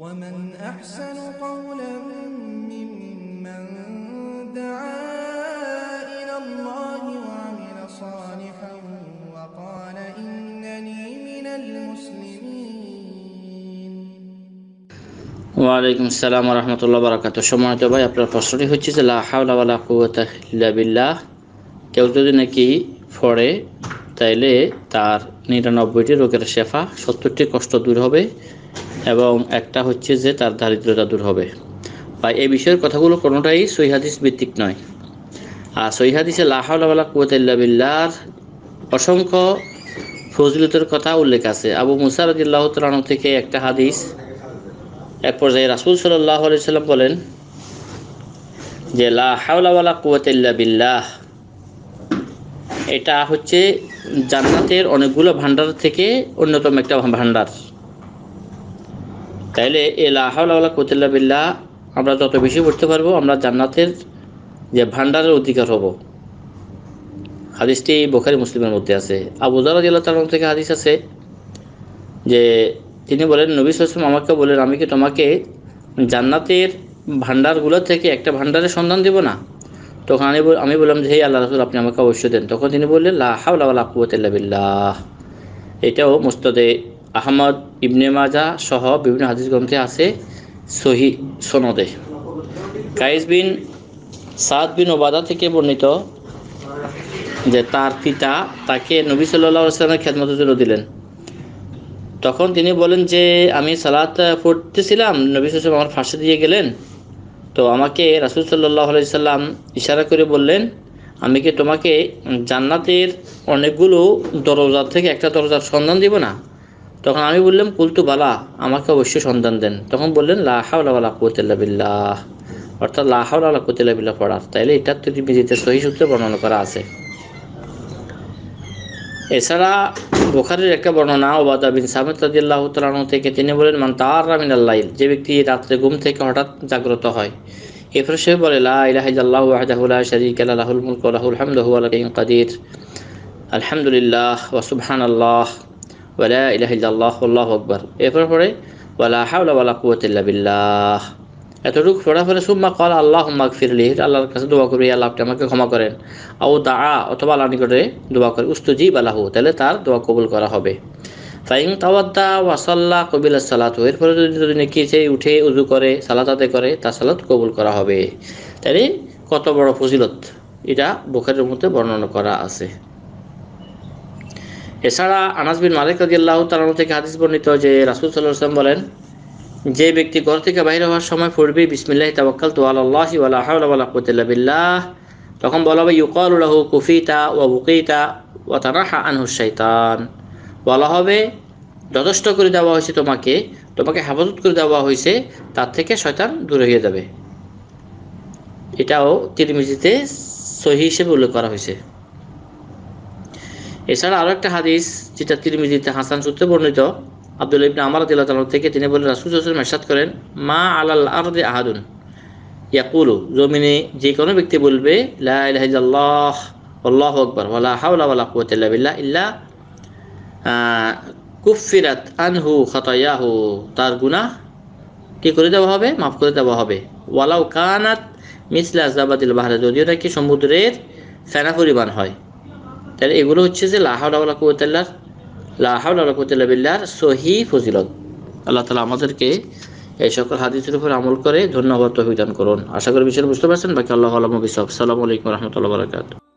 ওয়ালাইকুম আসসালাম রহমতুল্লাহ বারাকাত সম্মানিত ভাই আপনার প্রশ্নটি হচ্ছে যে লা হাওলা ওয়ালা কুওয়াতা ইল্লা কেউ যদি নাকি ফড়ে তাইলে তার নিরানব্বইটি রোগের শেফা সত্তরটি কষ্ট দূর হবে এবং একটা হচ্ছে যে তার দারিদ্রতা দূর হবে বা এই বিষয়ের কথাগুলো কোনোটাই সৈহাদিস ভিত্তিক নয় আর সৈহাদিসে লাহাউলা কুয়াতিল্লা বিল্লার অসংখ্য ফজলুতের কথা উল্লেখ আছে আবু মুসারদুল্লাহ আদিল্লাহ থেকে একটা হাদিস এক পর্যায়ে রাসুল সাল্লাহ সাল্লাম বলেন যে লাহাউলাওয়ালা কুয়াতিল্লা বিল্লাহ এটা হচ্ছে জান্নাতের অনেকগুলো ভাণ্ডার থেকে অন্যতম একটা ভাণ্ডার তাইলে এ লাহাউলা বিল্লা আমরা যত বেশি পড়তে পারবো আমরা জান্নাতের যে ভান্ডারের অধিকার হব হাদিসটি বোখারি মুসলিমের মধ্যে আছে আবু জারাদিল্লা তালন থেকে হাদিস আছে যে তিনি বলেন নবী সালাম আমাকে বলেন আমি কি তোমাকে জান্নাতের ভান্ডারগুলো থেকে একটা ভান্ডারের সন্ধান দেব না তখন আমি আমি বললাম যে হে আল্লাহ রসুল আপনি আমাকে অবশ্যই দেন তখন তিনি বললেন লা হাউলা বিল্লাহ এটাও মুস্তদে আহমদ ইবনে মাজা সহ বিভিন্ন হাদিস গ্রন্থে আছে সহি সনদে কাইস বিন সাদ বিন ওবাদা থেকে বর্ণিত যে তার পিতা তাকে নবী সাল্লামের আসলামের খেদমতের জন্য দিলেন তখন তিনি বলেন যে আমি সালাত পড়তেছিলাম নবী সালাম আমার ফাঁসে দিয়ে গেলেন তো আমাকে রাসুল সাল্লাহ সাল্লাম ইশারা করে বললেন আমি কি তোমাকে জান্নাতের অনেকগুলো দরজার থেকে একটা দরজার সন্ধান দিব না তখন আমি বললাম কুলতু বালা আমাকে অবশ্যই সন্তান দেন তখন বললেন লাহাউলা বিল্লাহ অর্থাৎ লাহাউলা কুতিল্লাবিল্লাহ পড়ার তাইলে এটা তিরমিজিতে সহি সূত্রে বর্ণনা করা আছে এছাড়া বোখারের একটা বর্ণনা ওবাদা বিন সামেদ রাজিল্লাহ তালাহ থেকে তিনি বলেন মান তার রামিন আল্লাহ যে ব্যক্তি রাত্রে ঘুম থেকে হঠাৎ জাগ্রত হয় এরপর সে বলে লাহুল কাদির আলহামদুলিল্লাহ ওয়াসুবহান আল্লাহ ওয়ালা ইলাহ ইল্লাহ আল্লাহ এরপর পরে ওয়ালা হাউলা ওয়ালা কুয়াতিল্লা বিল্লাহ এতটুকু পড়ার পরে সুম্মা কল আল্লাহ মাক ফিরলি আল্লাহর কাছে দোয়া করি আল্লাহ আমাকে ক্ষমা করেন আউ দা অথবা আল্লাহ নিকটে দোয়া করে উস্তুজিব আল্লাহ তাহলে তার দোয়া কবুল করা হবে ফাইং তাওয়াদ্দা ওয়াসাল্লাহ কবিলা সালাত এরপরে যদি যদি নাকি সে উঠে উজু করে সালাতাতে করে তার সালাত কবুল করা হবে তাহলে কত বড় ফজিলত এটা বুখারের মধ্যে বর্ণনা করা আছে এছাড়া আনাস বিন মালিক রাজিয়াল্লাহ তালন থেকে হাদিস বর্ণিত যে রাসুল সাল্লাহ বলেন যে ব্যক্তি ঘর থেকে বাইরে হওয়ার সময় পড়বে বিসমিল্লাহ তাবাক্কাল তো আল্লাহ আল্লাহ বিল্লাহ তখন বলা হবে ইউকাল উল্লাহু কুফিতা ওয়া বুকিতা ওয়া তানাহা আনহু শৈতান বলা হবে যথেষ্ট করে দেওয়া হয়েছে তোমাকে তোমাকে হেফাজত করে দেওয়া হয়েছে তার থেকে শয়তান দূরে হয়ে যাবে এটাও তিরমিজিতে সহি হিসেবে উল্লেখ করা হয়েছে এছাড়া আরও একটা হাদিস যেটা তিরমিজিতে হাসান সূত্রে বর্ণিত আব্দুল ইবনে আমার দিল্লাহ থেকে তিনি বলেন রাসুল হাসান মেসাদ করেন মা আলাল আরদে আহাদুন ইয়াকুলু জমিনে যে কোনো ব্যক্তি বলবে লাহ আল্লাহ আকবর ওয়ালা হাওলা ওয়ালা ইল্লা বিল্লাহ ইল্লা কুফিরাত আনহু খাতায়াহু তার গুনাহ কি করে দেওয়া হবে মাফ করে দেওয়া হবে ওয়ালাউ কানাত মিসলা জাবাতিল বাহারে যদিও নাকি সমুদ্রের ফেনা পরিমাণ হয় তাহলে এগুলো হচ্ছে যে লাহাউল্লাহ কুয়তাল্লাহ সহি ফজিলত আল্লাহ তালা আমাদেরকে এই সকল হাদিসের উপর আমল করে ধন্যবাদ অভিধান করুন আশা করি বিষয়টা বুঝতে পারছেন বাকি আল্লাহ আলম বিসব সালামু আলাইকুম রহমতুল্লাহ বারকাত